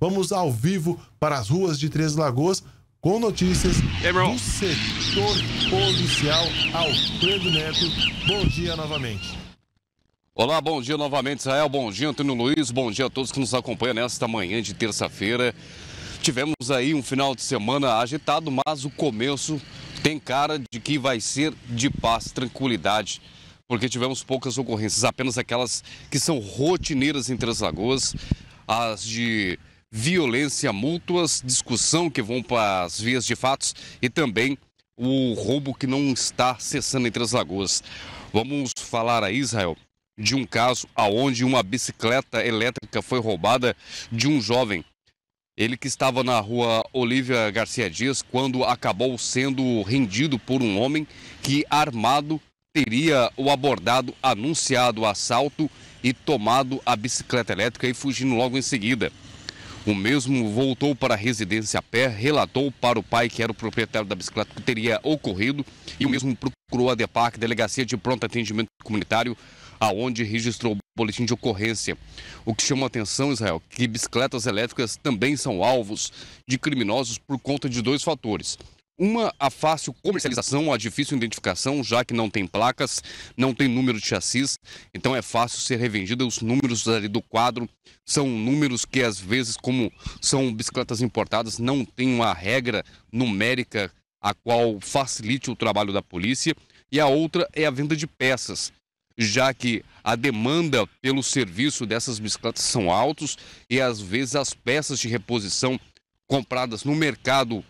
Vamos ao vivo para as ruas de Três Lagoas com notícias do setor policial Alfredo Neto. Bom dia novamente. Olá, bom dia novamente, Israel. Bom dia, Antônio Luiz. Bom dia a todos que nos acompanham nesta manhã de terça-feira. Tivemos aí um final de semana agitado, mas o começo tem cara de que vai ser de paz, tranquilidade, porque tivemos poucas ocorrências, apenas aquelas que são rotineiras em Três Lagoas, as de violência, mútuas, discussão que vão para as vias de fatos e também o roubo que não está cessando entre as lagoas. Vamos falar a Israel de um caso aonde uma bicicleta elétrica foi roubada de um jovem. Ele que estava na rua Olívia Garcia Dias quando acabou sendo rendido por um homem que armado teria o abordado, anunciado o assalto e tomado a bicicleta elétrica e fugindo logo em seguida. O mesmo voltou para a residência a pé, relatou para o pai, que era o proprietário da bicicleta, que teria ocorrido e o mesmo procurou a DEPAC, Delegacia de Pronto Atendimento Comunitário, aonde registrou o boletim de ocorrência. O que chama a atenção, Israel, que bicicletas elétricas também são alvos de criminosos por conta de dois fatores. Uma, a fácil comercialização, a difícil identificação, já que não tem placas, não tem número de chassis, então é fácil ser revendida. Os números ali do quadro são números que, às vezes, como são bicicletas importadas, não tem uma regra numérica a qual facilite o trabalho da polícia. E a outra é a venda de peças, já que a demanda pelo serviço dessas bicicletas são altos e, às vezes, as peças de reposição compradas no mercado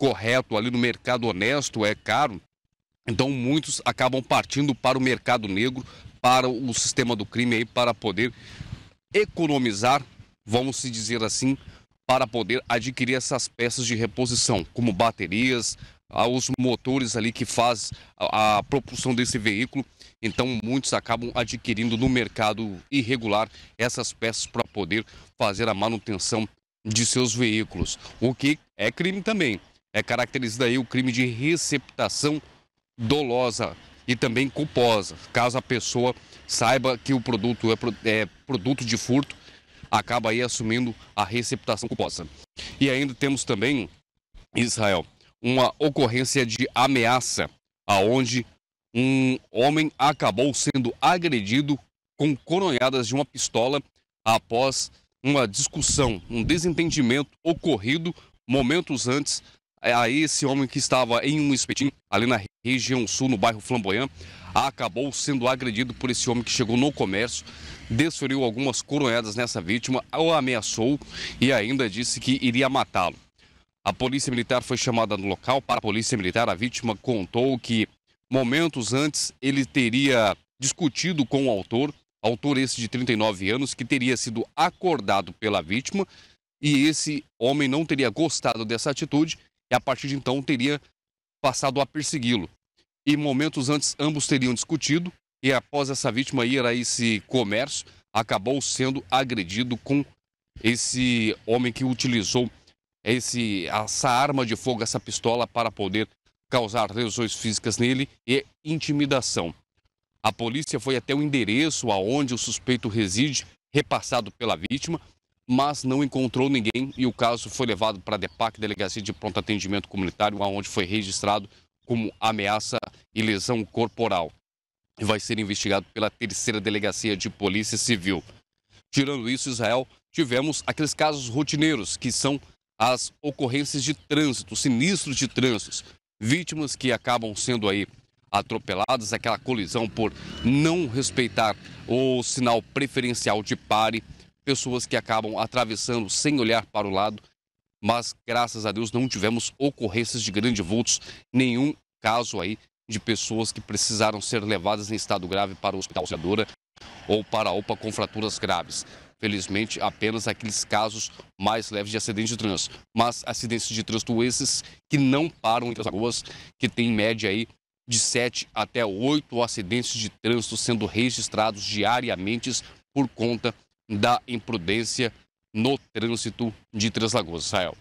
correto, ali no mercado honesto, é caro. Então muitos acabam partindo para o mercado negro, para o sistema do crime aí, para poder economizar, vamos se dizer assim, para poder adquirir essas peças de reposição, como baterias, ah, os motores ali que faz a propulsão desse veículo. Então muitos acabam adquirindo no mercado irregular essas peças para poder fazer a manutenção de seus veículos, o que é crime também. É caracterizado aí o crime de receptação dolosa e também culposa. Caso a pessoa saiba que o produto é, é, produto de furto, acaba aí assumindo a receptação culposa. E ainda temos também, Israel, uma ocorrência de ameaça, aonde um homem acabou sendo agredido com coronhadas de uma pistola após uma discussão, um desentendimento ocorrido momentos antes é, a esse homem que estava em um espetinho ali na região sul, no bairro Flamboyant, acabou sendo agredido por esse homem que chegou no comércio, desferiu algumas coronhadas nessa vítima, o ameaçou e ainda disse que iria matá-lo. A polícia militar foi chamada no local. Para a polícia militar, a vítima contou que momentos antes ele teria discutido com o autor, autor esse de 39 anos, que teria sido acordado pela vítima e esse homem não teria gostado dessa atitude e a partir de então teria passado a persegui-lo. E momentos antes, ambos teriam discutido e após essa vítima ir a esse comércio, acabou sendo agredido com esse homem que utilizou esse, essa arma de fogo, essa pistola, para poder causar lesões físicas nele e intimidação. A polícia foi até o endereço aonde o suspeito reside, repassado pela vítima, mas não encontrou ninguém e o caso foi levado para a DEPAC, Delegacia de Pronto Atendimento Comunitário, onde foi registrado como ameaça e lesão corporal. E vai ser investigado pela terceira delegacia de polícia civil. Tirando isso, Israel, tivemos aqueles casos rotineiros, que são as ocorrências de trânsito, sinistros de trânsito, vítimas que acabam sendo aí atropeladas, aquela colisão por não respeitar o sinal preferencial de pare, pessoas que acabam atravessando sem olhar para o lado, mas graças a Deus não tivemos ocorrências de grandes vultos, nenhum caso aí de pessoas que precisaram ser levadas em estado grave para o hospital Auxiliadora ou para a OPA com fraturas graves. Felizmente, apenas aqueles casos mais leves de acidente de trânsito. Mas acidentes de trânsito esses que não param entre as lagoas, que tem em média aí de 7 até 8 acidentes de trânsito sendo registrados diariamente por conta da imprudência no trânsito de Três Lagoas. Israel.